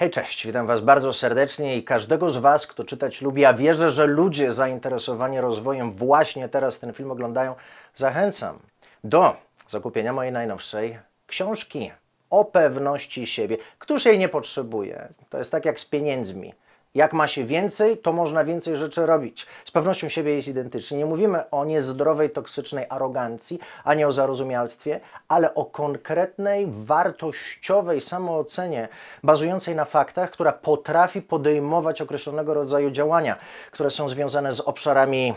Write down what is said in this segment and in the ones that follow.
Hej, cześć, witam Was bardzo serdecznie i każdego z Was, kto czytać lubi, a wierzę, że ludzie zainteresowani rozwojem właśnie teraz ten film oglądają, zachęcam do zakupienia mojej najnowszej książki o pewności siebie. Któż jej nie potrzebuje? To jest tak jak z pieniędzmi. Jak ma się więcej, to można więcej rzeczy robić. Z pewnością siebie jest identyczny. Nie mówimy o niezdrowej, toksycznej arogancji, ani o zarozumialstwie, ale o konkretnej, wartościowej samoocenie bazującej na faktach, która potrafi podejmować określonego rodzaju działania, które są związane z obszarami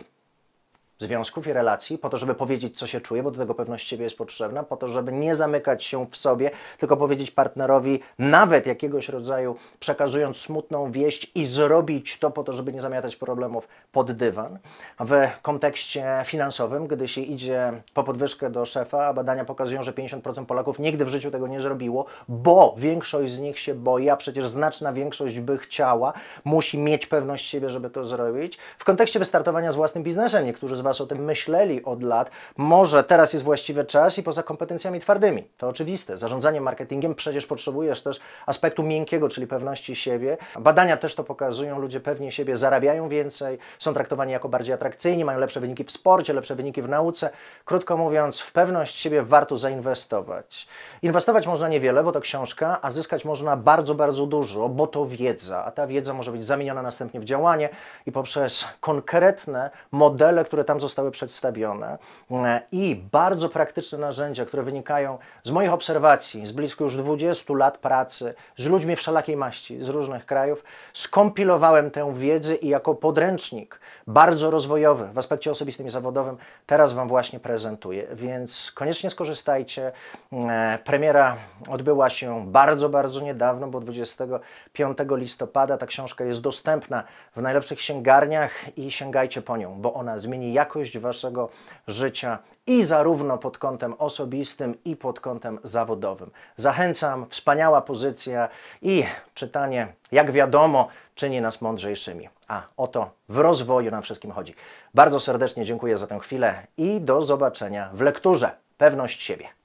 związków i relacji, po to, żeby powiedzieć, co się czuje, bo do tego pewność siebie jest potrzebna, po to, żeby nie zamykać się w sobie, tylko powiedzieć partnerowi nawet jakiegoś rodzaju, przekazując smutną wieść i zrobić to po to, żeby nie zamiatać problemów pod dywan. W kontekście finansowym, gdy się idzie po podwyżkę do szefa, a badania pokazują, że 50% Polaków nigdy w życiu tego nie zrobiło, bo większość z nich się boi, a przecież znaczna większość by chciała, musi mieć pewność siebie, żeby to zrobić. W kontekście wystartowania z własnym biznesem, niektórzy z Was o tym myśleli od lat. Może teraz jest właściwy czas i poza kompetencjami twardymi, to oczywiste. Zarządzanie marketingiem przecież potrzebujesz też aspektu miękkiego, czyli pewności siebie. Badania też to pokazują, ludzie pewnie siebie zarabiają więcej, są traktowani jako bardziej atrakcyjni, mają lepsze wyniki w sporcie, lepsze wyniki w nauce. Krótko mówiąc, w pewność siebie warto zainwestować. Inwestować można niewiele, bo to książka, a zyskać można bardzo, bardzo dużo, bo to wiedza, a ta wiedza może być zamieniona następnie w działanie i poprzez konkretne modele, które tam tam zostały przedstawione e, i bardzo praktyczne narzędzia, które wynikają z moich obserwacji, z blisko już 20 lat pracy z ludźmi wszelakiej maści z różnych krajów, skompilowałem tę wiedzę i jako podręcznik bardzo rozwojowy w aspekcie osobistym i zawodowym teraz Wam właśnie prezentuję. Więc koniecznie skorzystajcie. E, premiera odbyła się bardzo, bardzo niedawno, bo 25 listopada ta książka jest dostępna w najlepszych księgarniach i sięgajcie po nią, bo ona zmieni jak jakość waszego życia i zarówno pod kątem osobistym, i pod kątem zawodowym. Zachęcam, wspaniała pozycja i czytanie, jak wiadomo, czyni nas mądrzejszymi. A o to w rozwoju nam wszystkim chodzi. Bardzo serdecznie dziękuję za tę chwilę i do zobaczenia w lekturze. Pewność siebie.